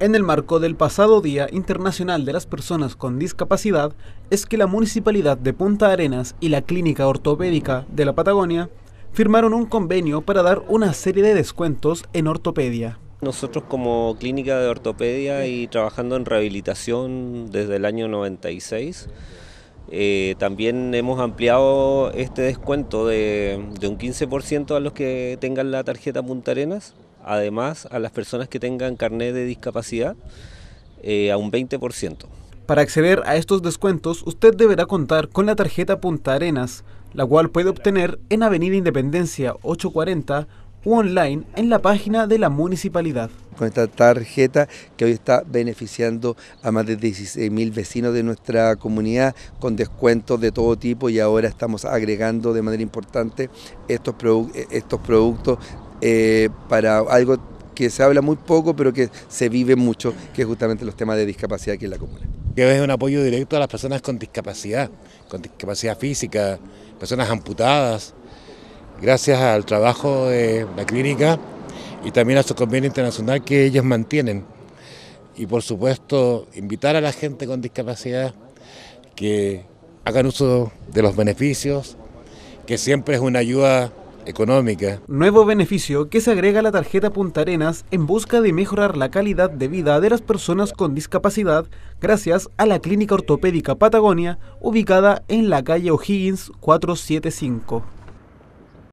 En el marco del pasado Día Internacional de las Personas con Discapacidad, es que la Municipalidad de Punta Arenas y la Clínica Ortopédica de la Patagonia firmaron un convenio para dar una serie de descuentos en ortopedia. Nosotros como clínica de ortopedia y trabajando en rehabilitación desde el año 96, eh, también hemos ampliado este descuento de, de un 15% a los que tengan la tarjeta Punta Arenas además a las personas que tengan carnet de discapacidad eh, a un 20%. Para acceder a estos descuentos, usted deberá contar con la tarjeta Punta Arenas, la cual puede obtener en Avenida Independencia 840 o online en la página de la municipalidad. Con esta tarjeta que hoy está beneficiando a más de 16.000 vecinos de nuestra comunidad con descuentos de todo tipo y ahora estamos agregando de manera importante estos eh, productos eh, para algo que se habla muy poco, pero que se vive mucho, que es justamente los temas de discapacidad aquí en la comuna. es un apoyo directo a las personas con discapacidad, con discapacidad física, personas amputadas, gracias al trabajo de la clínica y también a su convenio internacional que ellos mantienen. Y por supuesto, invitar a la gente con discapacidad que hagan uso de los beneficios, que siempre es una ayuda económica. Nuevo beneficio que se agrega a la tarjeta Punta Arenas en busca de mejorar la calidad de vida de las personas con discapacidad gracias a la Clínica Ortopédica Patagonia ubicada en la calle O'Higgins 475.